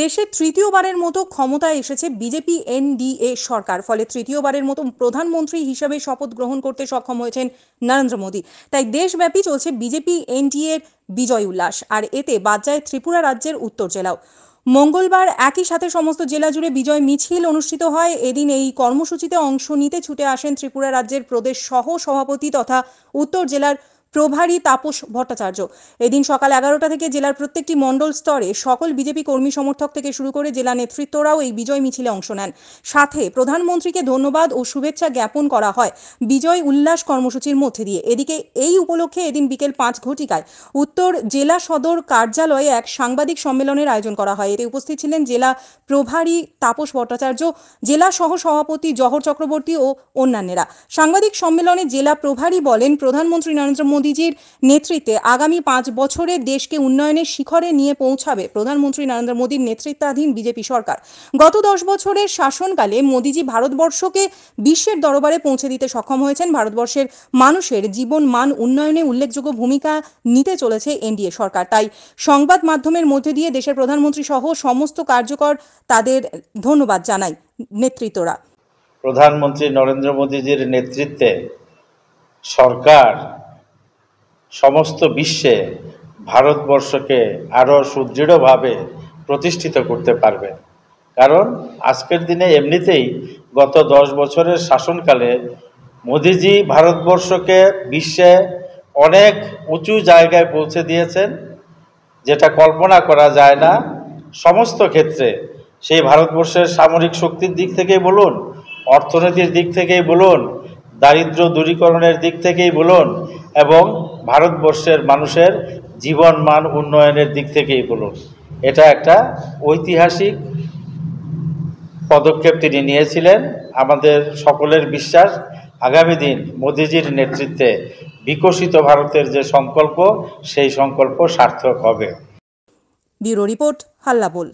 দেশে তৃতীয়বারের মতো ক্ষমতায় এসেছে বিজেপি এনডিএ সরকার ফলে তৃতীয়বারের মতো প্রধানমন্ত্রী হিসাবে শপথ গ্রহণ করতে সক্ষম হয়েছেন নরেন্দ্র মোদী তাই দেশব্যাপী চলছে বিজেপি এনডিএ এর বিজয় উল্লাস আর এতে বাদ যায় ত্রিপুরা রাজ্যের উত্তর জেলাও মঙ্গলবার একই সাথে সমস্ত জেলা জুড়ে বিজয় মিছিল অনুষ্ঠিত হয় এদিন এই কর্মসূচিতে অংশ নিতে ছুটে আসেন ত্রিপুরা রাজ্যের প্রদেশ সহ সভাপতি তথা উত্তর জেলার প্রভারী তাপস ভট্টাচার্য এদিন সকাল এগারোটা থেকে জেলার প্রত্যেকটি মণ্ডল স্তরে সকল বিজেপি কর্মী সমর্থক থেকে শুরু করে জেলা নেতৃত্বরাও এই বিজয় মিছিলে অংশ নেন সাথে প্রধানমন্ত্রীকে ধন্যবাদ ও শুভেচ্ছা জ্ঞাপন করা হয় বিজয় উল্লাস কর্মসূচির মধ্যে দিয়ে এদিকে এই উপলক্ষে এদিন বিকেল পাঁচ ঘটিকায় উত্তর জেলা সদর কার্যালয়ে এক সাংবাদিক সম্মেলনের আয়োজন করা হয় এতে উপস্থিত ছিলেন জেলা প্রভারী তাপস ভট্টাচার্য জেলা সহ সভাপতি জহর চক্রবর্তী ও অন্যান্যরা সাংবাদিক সম্মেলনে জেলা প্রভারী বলেন প্রধানমন্ত্রী নরেন্দ্র মোদী মোদীজির নেতৃত্বে আগামী পাঁচ বছরে দেশকে উন্নয়নের শিখরে নিয়ে পৌঁছাবে প্রধানমন্ত্রী নরেন্দ্র মোদীর নেতৃত্বাধীন বিজেপি সরকার গত দশ বছরের শাসনকালে মোদীজি ভারতবর্ষকে বিশ্বের দরবারে পৌঁছে দিতে সক্ষম হয়েছেন ভারতবর্ষের মানুষের জীবন মান উন্নয়নে উল্লেখযোগ্য ভূমিকা নিতে চলেছে এনডিএ সরকার তাই সংবাদ মাধ্যমের মধ্যে দিয়ে দেশের প্রধানমন্ত্রী সহ সমস্ত কার্যকর তাদের ধন্যবাদ জানাই নেতৃত্বরা প্রধানমন্ত্রী নরেন্দ্র মোদীজির নেতৃত্বে সরকার সমস্ত বিশ্বে ভারতবর্ষকে আরও সুদৃঢ়ভাবে প্রতিষ্ঠিত করতে পারবেন কারণ আজকের দিনে এমনিতেই গত দশ বছরের শাসনকালে মোদিজি ভারতবর্ষকে বিশ্বে অনেক উঁচু জায়গায় পৌঁছে দিয়েছেন যেটা কল্পনা করা যায় না সমস্ত ক্ষেত্রে সেই ভারতবর্ষের সামরিক শক্তির দিক থেকেই বলুন অর্থনীতির দিক থেকেই বলুন দারিদ্র দূরীকরণের দিক থেকেই বলুন এবং ভারতবর্ষের মানুষের জীবন মান উন্নয়নের দিক থেকেই বলুন এটা একটা ঐতিহাসিক পদক্ষেপ তিনি নিয়েছিলেন আমাদের সকলের বিশ্বাস আগামী দিন মোদিজির নেতৃত্বে বিকশিত ভারতের যে সংকল্প সেই সংকল্প সার্থক হবে ব্যুরো রিপোর্ট হাল্লাবোল